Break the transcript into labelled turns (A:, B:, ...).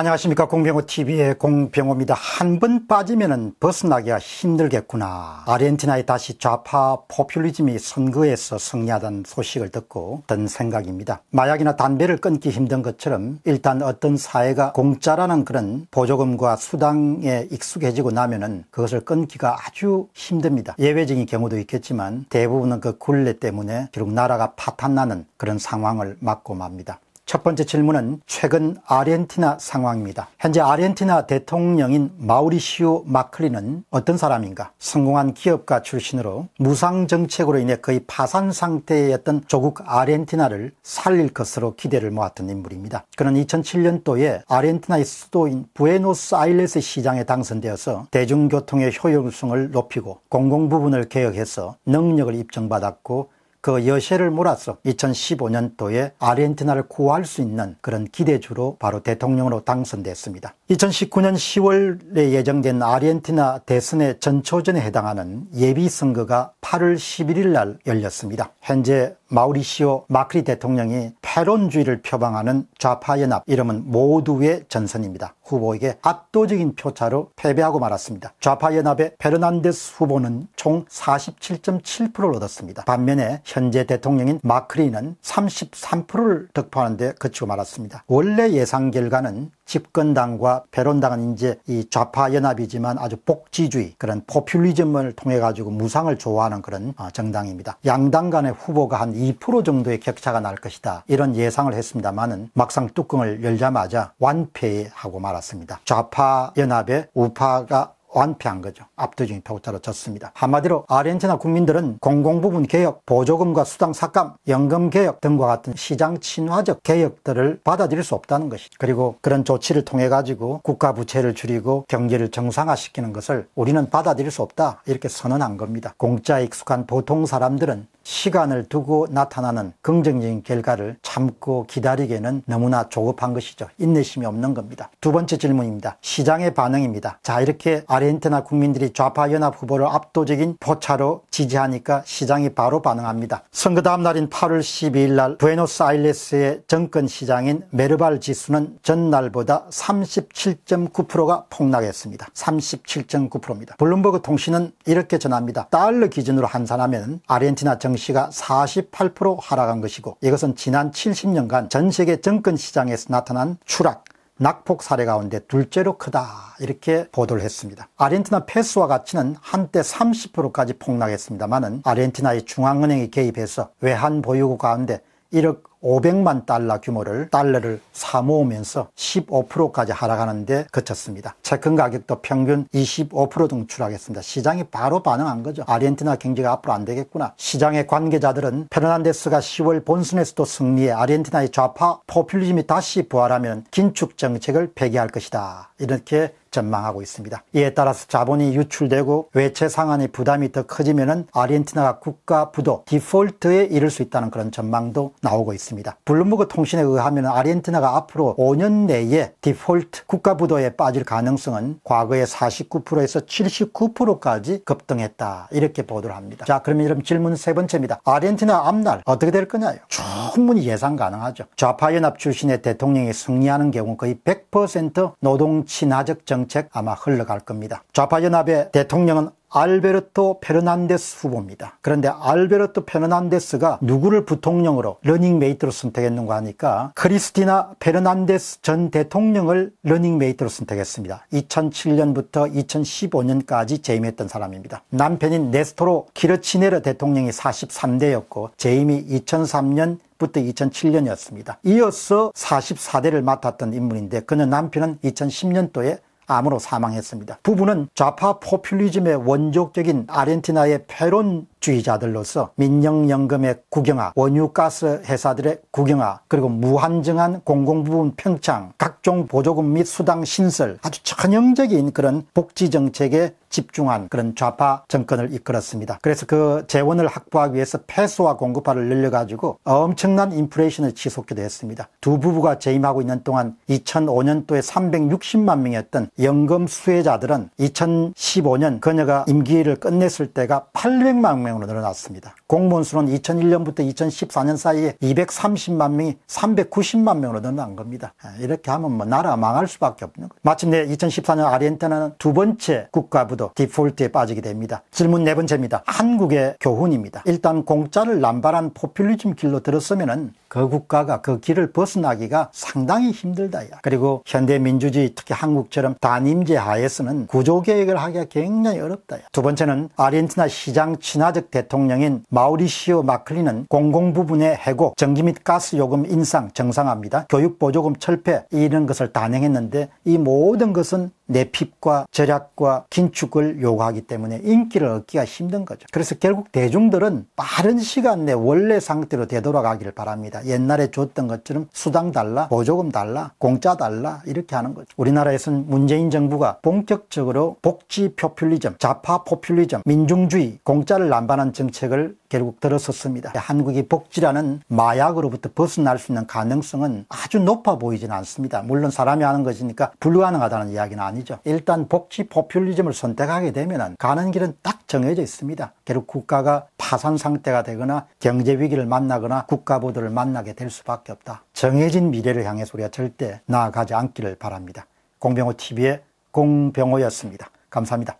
A: 안녕하십니까 공병호TV의 공병호입니다. 한 번 빠지면 벗어나기가 힘들겠구나. 아르헨티나에 다시 좌파 포퓰리즘이 선거에서 승리하다 소식을 듣고 든 생각입니다. 마약이나 담배를 끊기 힘든 것처럼 일단 어떤 사회가 공짜라는 그런 보조금과 수당에 익숙해지고 나면은 그것을 끊기가 아주 힘듭니다. 예외적인 경우도 있겠지만 대부분은 그 굴레 때문에 결국 나라가 파탄나는 그런 상황을 맞고 맙니다. 첫 번째 질문은 최근 아르헨티나 상황입니다. 현재 아르헨티나 대통령인 마우리시오 마클리는 어떤 사람인가? 성공한 기업가 출신으로 무상 정책으로 인해 거의 파산 상태였던 조국 아르헨티나를 살릴 것으로 기대를 모았던 인물입니다. 그는 2007년도에 아르헨티나의 수도인 부에노스아일레스 시장에 당선되어서 대중교통의 효율성을 높이고 공공 부분을 개혁해서 능력을 입증받았고 그 여세를 몰아서 2015년도에 아르헨티나를 구할 수 있는 그런 기대주로 바로 대통령으로 당선됐습니다. 2019년 10월에 예정된 아르헨티나 대선의 전초전에 해당하는 예비선거가 8월 11일 날 열렸습니다. 현재 마우리시오 마크리 대통령이 패론주의를 표방하는 좌파연합 이름은 모두의 전선입니다. 후보에게 압도적인 표차로 패배하고 말았습니다. 좌파연합의 페르난데스 후보는 총 47.7%를 얻었습니다. 반면에 현재 대통령인 마크리는 33%를 득표하는데 그치고 말았습니다. 원래 예상 결과는 집권당과 배론당은 이제 이 좌파 연합이지만 아주 복지주의 그런 포퓰리즘을 통해 가지고 무상을 좋아하는 그런 어, 정당입니다. 양당 간의 후보가 한 2% 정도의 격차가 날 것이다 이런 예상을 했습니다만은 막상 뚜껑을 열자마자 완패하고 말았습니다. 좌파 연합의 우파가 완패한 거죠. 압도적인 표차로 졌습니다. 한마디로 아르헨티나 국민들은 공공부문 개혁, 보조금과 수당 삭감, 연금 개혁 등과 같은 시장 친화적 개혁들을 받아들일 수 없다는 것이 그리고 그런 조치를 통해 가지고 국가 부채를 줄이고 경제를 정상화시키는 것을 우리는 받아들일 수 없다 이렇게 선언한 겁니다. 공짜에 익숙한 보통 사람들은 시간을 두고 나타나는 긍정적인 결과를 참고 기다리기에는 너무나 조급한 것이죠. 인내심이 없는 겁니다. 두 번째 질문입니다. 시장의 반응입니다. 자 이렇게 아르헨티나 국민들이 좌파연합 후보를 압도적인 표차로 지지하니까 시장이 바로 반응합니다. 선거 다음 날인 8월 12일 날 부에노스아이레스의 정권 시장인 메르발 지수는 전날보다 37.9%가 폭락했습니다. 37.9%입니다. 블룸버그 통신은 이렇게 전합니다. 달러 기준으로 환산하면 아르헨티나 정 증시가 48% 하락한 것이고 이것은 지난 70년간 전 세계 정권 시장에서 나타난 추락, 낙폭 사례 가운데 둘째로 크다 이렇게 보도를 했습니다. 아르헨티나 페스와 가치는 한때 30%까지 폭락했습니다만은 아르헨티나의 중앙은행이 개입해서 외환 보유고 가운데 1억 500만 달러 규모를 달러를 사모으면서 15%까지 하락하는데 그쳤습니다. 채권 가격도 평균 25%등 추락했습니다. 시장이 바로 반응한 거죠. 아르헨티나 경제가 앞으로 안 되겠구나. 시장의 관계자들은 페르난데스가 10월 본선에서도 승리해 아르헨티나의 좌파 포퓰리즘이 다시 부활하면 긴축 정책을 폐기할 것이다. 이렇게 전망하고 있습니다. 이에 따라서 자본이 유출되고 외채 상환의 부담이 더 커지면 아르헨티나가 국가 부도 디폴트에 이를 수 있다는 그런 전망도 나오고 있습니다. 블룸버그 통신에 의하면 아르헨티나가 앞으로 5년 내에 디폴트 국가 부도에 빠질 가능성은 과거의 49%에서 79%까지 급등했다 이렇게 보도를 합니다. 자 그러면 여러분 질문 세 번째입니다. 아르헨티나 앞날 어떻게 될 거냐요? 충분히 예상 가능하죠. 좌파연합 출신의 대통령이 승리하는 경우 거의 100% 노동 친화적 정 정책 아마 흘러갈 겁니다. 좌파연합의 대통령은 알베르토 페르난데스 후보입니다. 그런데 알베르토 페르난데스가 누구를 부통령으로 러닝메이트로 선택했는가 하니까 크리스티나 페르난데스 전 대통령을 러닝메이트로 선택했습니다. 2007년부터 2015년까지 재임했던 사람입니다. 남편인 네스토로 키르치네르 대통령이 43대였고 재임이 2003년 부터 2007년이었습니다. 이어서 44대를 맡았던 인물인데 그는 남편은 2010년도에 암으로 사망했습니다. 부부는 좌파 포퓰리즘의 원족적인 아르헨티나의 페론 주의자들로서 민영연금의 국영화, 원유가스 회사들의 국영화, 그리고 무한정한 공공부문 평창, 각종 보조금 및 수당 신설, 아주 전형적인 그런 복지정책에 집중한 그런 좌파 정권을 이끌었습니다. 그래서 그 재원을 확보하기 위해서 패소와 공급화를 늘려가지고 엄청난 인플레이션을 지속기도 했습니다. 두 부부가 재임하고 있는 동안 2005년도에 360만 명이었던 연금 수혜자들은 2015년 그녀가 임기를 끝냈을 때가 800만 명 명으로 늘어났습니다. 공무원 수는 2001년부터 2014년 사이에 230만 명이 390만 명으로 늘어난 겁니다. 아, 이렇게 하면 뭐 나라 가 망할 수밖에 없는 거예요. 마침내 2014년 아르헨티나는 두 번째 국가부도 디폴트에 빠지게 됩니다. 질문 네 번째입니다. 한국의 교훈입니다. 일단 공짜를 남발한 포퓰리즘 길로 들었으면은 그 국가가 그 길을 벗어나기가 상당히 힘들다야. 그리고 현대민주주의 특히 한국처럼 단임제 하에서는 구조개혁을 하기가 굉장히 어렵다야. 두 번째는 아르헨티나 시장 친화적 대통령인 마우리시오 마클리는 공공부분의 해고, 전기 및 가스 요금 인상 정상화입니다. 교육보조금 철폐 이런 것을 단행했는데 이 모든 것은 내핍과 절약과 긴축을 요구하기 때문에 인기를 얻기가 힘든 거죠. 그래서 결국 대중들은 빠른 시간 내 원래 상태로 되돌아가기를 바랍니다. 옛날에 줬던 것처럼 수당 달라, 보조금 달라, 공짜 달라 이렇게 하는 거죠. 우리나라에서는 문재인 정부가 본격적으로 복지 포퓰리즘, 자파 포퓰리즘, 민중주의, 공짜를 남발한 정책을 결국 들었었습니다. 한국이 복지라는 마약으로부터 벗어날 수 있는 가능성은 아주 높아 보이진 않습니다. 물론 사람이 하는 것이니까 불가능하다는 이야기는 아니죠. 일단 복지 포퓰리즘을 선택하게 되면 가는 길은 딱 정해져 있습니다. 결국 국가가 파산 상태가 되거나 경제 위기를 만나거나 국가보도를 만나게 될 수밖에 없다. 정해진 미래를 향해서 우리가 절대 나아가지 않기를 바랍니다. 공병호 TV의 공병호였습니다. 감사합니다.